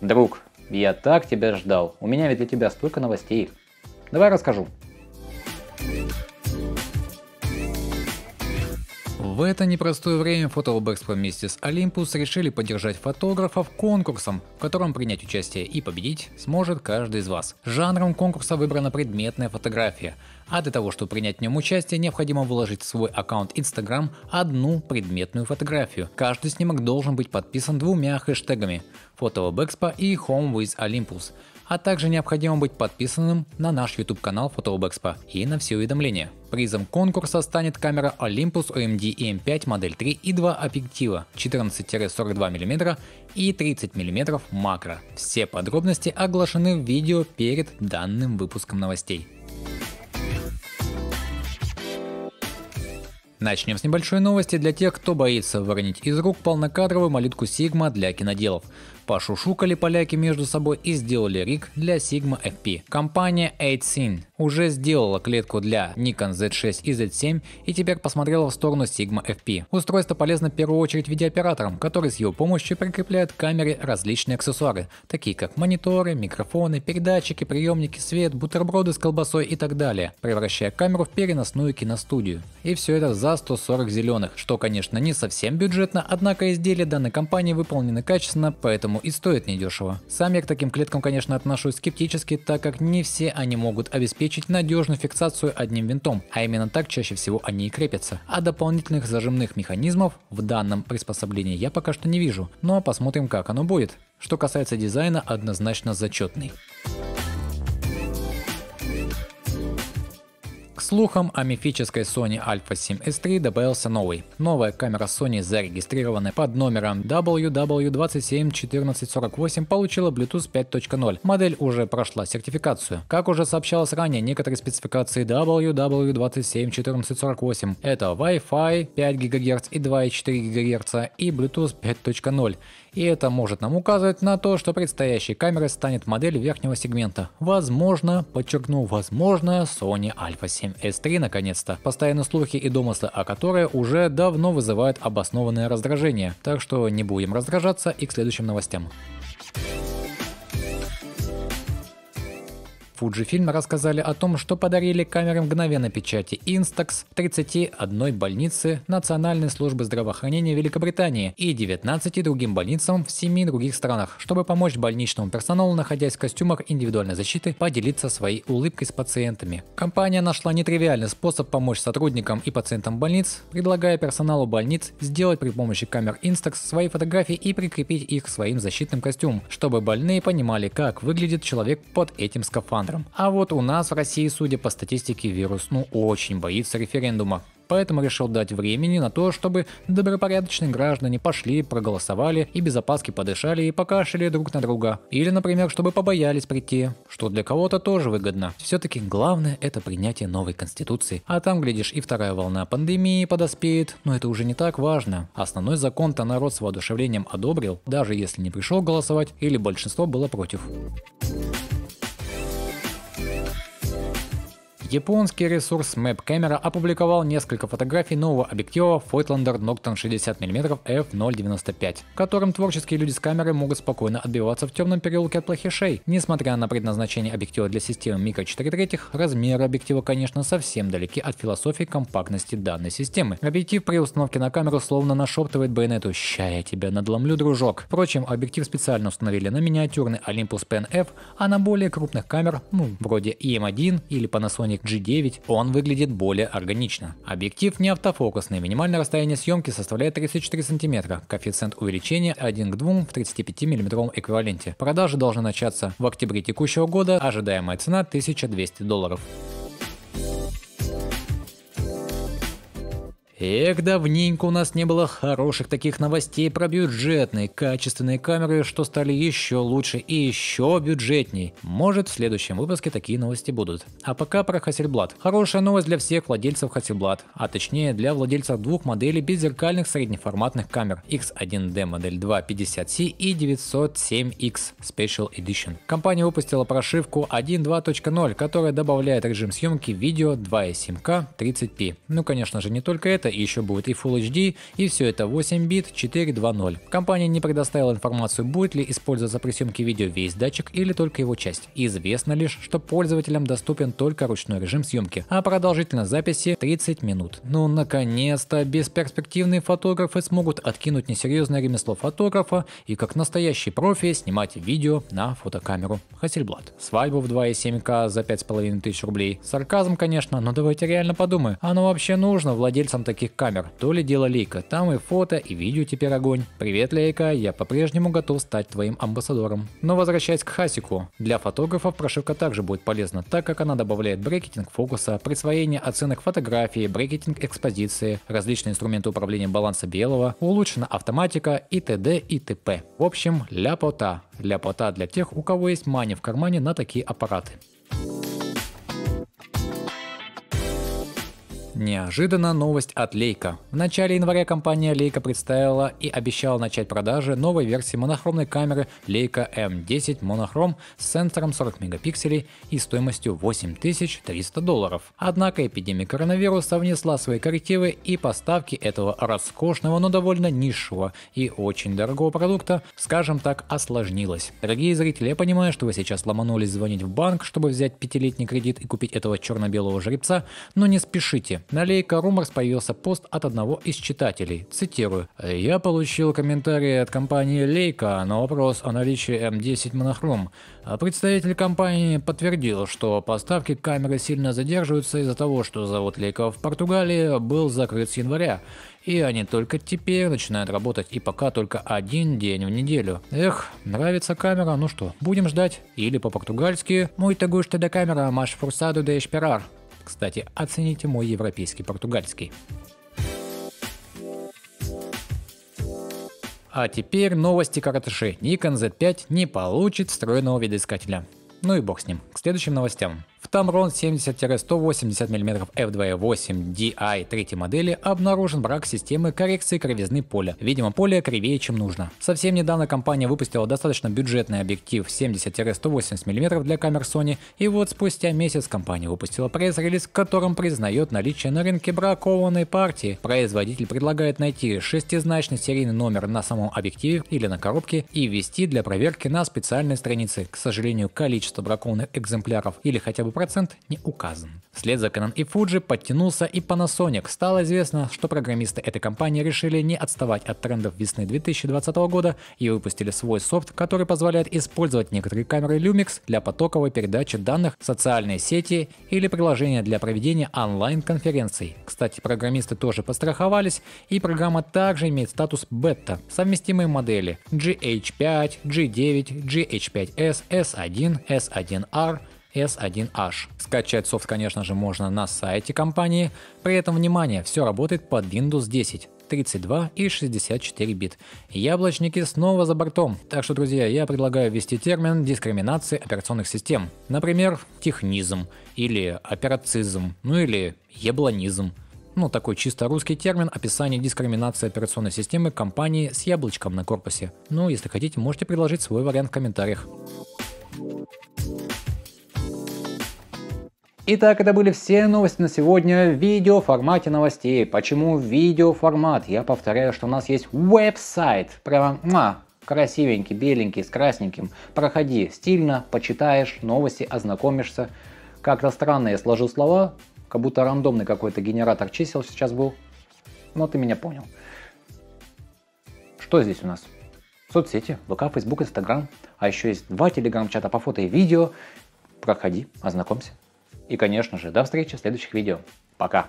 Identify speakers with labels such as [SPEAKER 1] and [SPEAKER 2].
[SPEAKER 1] Друг, я так тебя ждал. У меня ведь для тебя столько новостей. Давай расскажу. В это непростое время фотоалбэкспо вместе с Olympus решили поддержать фотографов конкурсом, в котором принять участие и победить сможет каждый из вас. Жанром конкурса выбрана предметная фотография. А для того, чтобы принять в нем участие, необходимо выложить в свой аккаунт Instagram одну предметную фотографию. Каждый снимок должен быть подписан двумя хэштегами Photo Lab Expo и Home with Olympus. А также необходимо быть подписанным на наш YouTube канал Photo и на все уведомления. Призом конкурса станет камера Olympus OMD EM5 модель 3 и 2 объектива 14-42 мм и 30 мм макро. Все подробности оглашены в видео перед данным выпуском новостей. Начнем с небольшой новости для тех, кто боится выронить из рук полнокадровую молитку Sigma для киноделов. Пошушукали поляки между собой и сделали риг для Sigma FP. Компания 8 уже сделала клетку для Nikon Z6 и Z7 и теперь посмотрела в сторону Sigma FP. Устройство полезно в первую очередь видеооператорам, которые с его помощью прикрепляют к камере различные аксессуары, такие как мониторы, микрофоны, передатчики, приемники, свет, бутерброды с колбасой и так далее, превращая камеру в переносную киностудию. И все это за 140 зеленых, что конечно не совсем бюджетно, однако изделия данной компании выполнены качественно, поэтому и стоит недешево. Сам я к таким клеткам конечно отношусь скептически, так как не все они могут обеспечить обеспечить надежную фиксацию одним винтом, а именно так чаще всего они и крепятся. А дополнительных зажимных механизмов в данном приспособлении я пока что не вижу, но посмотрим как оно будет. Что касается дизайна, однозначно зачетный. слухам о мифической Sony Alpha 7S3 добавился новый. Новая камера Sony, зарегистрированная под номером WW271448, получила Bluetooth 5.0. Модель уже прошла сертификацию. Как уже сообщалось ранее, некоторые спецификации WW271448 — это Wi-Fi 5 ГГц и 2,4 ГГц и Bluetooth 5.0. И это может нам указывать на то, что предстоящей камерой станет модель верхнего сегмента. Возможно, подчеркну, возможно, Sony Alpha 7S3 наконец-то. Постоянно слухи и домыслы о которой уже давно вызывают обоснованное раздражение. Так что не будем раздражаться и к следующим новостям. Thank you Fujifilm рассказали о том, что подарили камеры мгновенной печати Instax 31 больнице Национальной службы здравоохранения Великобритании и 19 другим больницам в 7 других странах, чтобы помочь больничному персоналу, находясь в костюмах индивидуальной защиты, поделиться своей улыбкой с пациентами. Компания нашла нетривиальный способ помочь сотрудникам и пациентам больниц, предлагая персоналу больниц сделать при помощи камер Instax свои фотографии и прикрепить их к своим защитным костюмам, чтобы больные понимали, как выглядит человек под этим скафандром референдум. А вот у нас в России, судя по статистике, вирус ну очень боится референдума. Поэтому решил дать времени на то, чтобы добропорядочные граждане пошли, проголосовали и без опаски подышали и покашляли друг на друга. Или, например, чтобы побоялись прийти, что для кого-то тоже выгодно. Все-таки главное это принятие новой конституции. А там, глядишь, и вторая волна пандемии подоспеет, но это уже не так важно. Основной закон-то народ с воодушевлением одобрил, даже если не пришел голосовать или большинство было против. Японский ресурс Map Camera опубликовал несколько фотографий нового объектива Voigtlander Nocton 60 мм f0.95, которым творческие люди с камеры могут спокойно отбиваться в темном переулке от плохишей. Несмотря на предназначение объектива для системы Micro 4 третьих, размеры объектива, конечно, совсем далеки от философии компактности данной системы. Объектив при установке на камеру словно нашептывает байонету «Ща я тебя надломлю, дружок». Впрочем, объектив специально установили на миниатюрный Olympus Pen F, а на более крупных камер, ну, вроде EM1 или Panasonic Sonic G9 он выглядит более органично. Объектив не автофокусный, минимальное расстояние съемки составляет 34 см, коэффициент увеличения 1 к 2 в 35 мм эквиваленте. Продажи должны начаться в октябре текущего года, ожидаемая цена 1200 долларов. Эх, давненько у нас не было хороших таких новостей про бюджетные, качественные камеры, что стали еще лучше и еще бюджетней. Может в следующем выпуске такие новости будут. А пока про Hasselblad. Хорошая новость для всех владельцев Hasselblad, а точнее для владельцев двух моделей беззеркальных среднеформатных камер X1D модель 2 50C и 907X Special Edition. Компания выпустила прошивку 1.2.0, которая добавляет режим съемки видео 2.7K 30p. Ну конечно же не только это, это еще будет и Full HD, и все это 8 бит 4.2.0. Компания не предоставила информацию, будет ли использоваться при съемке видео весь датчик или только его часть. Известно лишь, что пользователям доступен только ручной режим съемки, а продолжительность записи 30 минут. Ну наконец-то бесперспективные фотографы смогут откинуть несерьезное ремесло фотографа и как настоящий профи снимать видео на фотокамеру. Hasselblad. Свадьбу в 2,7К за 5500 рублей. Сарказм, конечно, но давайте реально подумаем, оно а ну, вообще нужно владельцам таких таких камер. То ли дело Лейка, там и фото, и видео теперь огонь. Привет, Лейка, я по-прежнему готов стать твоим амбассадором. Но возвращаясь к Хасику, для фотографов прошивка также будет полезна, так как она добавляет брекетинг фокуса, присвоение оценок фотографии, брекетинг экспозиции, различные инструменты управления баланса белого, улучшена автоматика и т.д. и т.п. В общем, ляпота. Ляпота для тех, у кого есть мани в кармане на такие аппараты. Неожиданно новость от Leica. В начале января компания Leica представила и обещала начать продажи новой версии монохромной камеры Leica M10 Monochrome с сенсором 40 мегапикселей и стоимостью 8300 долларов. Однако эпидемия коронавируса внесла свои коррективы и поставки этого роскошного, но довольно низшего и очень дорогого продукта, скажем так, осложнилось. Дорогие зрители, я понимаю, что вы сейчас ломанулись звонить в банк, чтобы взять пятилетний кредит и купить этого черно-белого жеребца, но не спешите. На Лейка Руморс появился пост от одного из читателей. Цитирую. «Я получил комментарии от компании Лейка на вопрос о наличии М10 монохром. А представитель компании подтвердил, что поставки камеры сильно задерживаются из-за того, что завод Лейка в Португалии был закрыт с января, и они только теперь начинают работать и пока только один день в неделю. Эх, нравится камера, ну что, будем ждать. Или по-португальски «Muito gosto da câmera, mas forçado de esperar» кстати, оцените мой европейский португальский. А теперь новости коротыши. Nikon Z5 не получит встроенного видоискателя. Ну и бог с ним. К следующим новостям. Tamron 70-180 мм f2.8 DI третьей модели обнаружен брак системы коррекции кривизны поля. Видимо, поле кривее, чем нужно. Совсем недавно компания выпустила достаточно бюджетный объектив 70-180 мм для камер Sony, и вот спустя месяц компания выпустила пресс-релиз, в котором признает наличие на рынке бракованной партии. Производитель предлагает найти шестизначный серийный номер на самом объективе или на коробке и ввести для проверки на специальной странице. К сожалению, количество бракованных экземпляров или хотя бы процент не указан. Вслед за Canon и Fuji подтянулся и Panasonic. Стало известно, что программисты этой компании решили не отставать от трендов весны 2020 года и выпустили свой софт, который позволяет использовать некоторые камеры Lumix для потоковой передачи данных в социальные сети или приложения для проведения онлайн-конференций. Кстати, программисты тоже постраховались, и программа также имеет статус бета. Совместимые модели GH5, G9, GH5S, S1, S1R, S1H. Скачать софт, конечно же, можно на сайте компании, при этом, внимание, все работает под Windows 10. 32 и 64 бит. Яблочники снова за бортом. Так что, друзья, я предлагаю ввести термин дискриминации операционных систем. Например, технизм или операцизм, ну или еблонизм. Ну, такой чисто русский термин – описание дискриминации операционной системы компании с яблочком на корпусе. Ну, если хотите, можете предложить свой вариант в комментариях. Итак, это были все новости на сегодня в видео формате новостей. Почему видео формат? Я повторяю, что у нас есть веб-сайт. Прямо муа, красивенький, беленький, с красненьким. Проходи, стильно, почитаешь новости, ознакомишься. Как-то странно я сложил слова, как будто рандомный какой-то генератор чисел сейчас был. Но ты меня понял. Что здесь у нас? Соцсети, ВК, Фейсбук, Инстаграм. А еще есть два телеграм-чата по фото и видео. Проходи, ознакомься. И, конечно же, до встречи в следующих видео. Пока!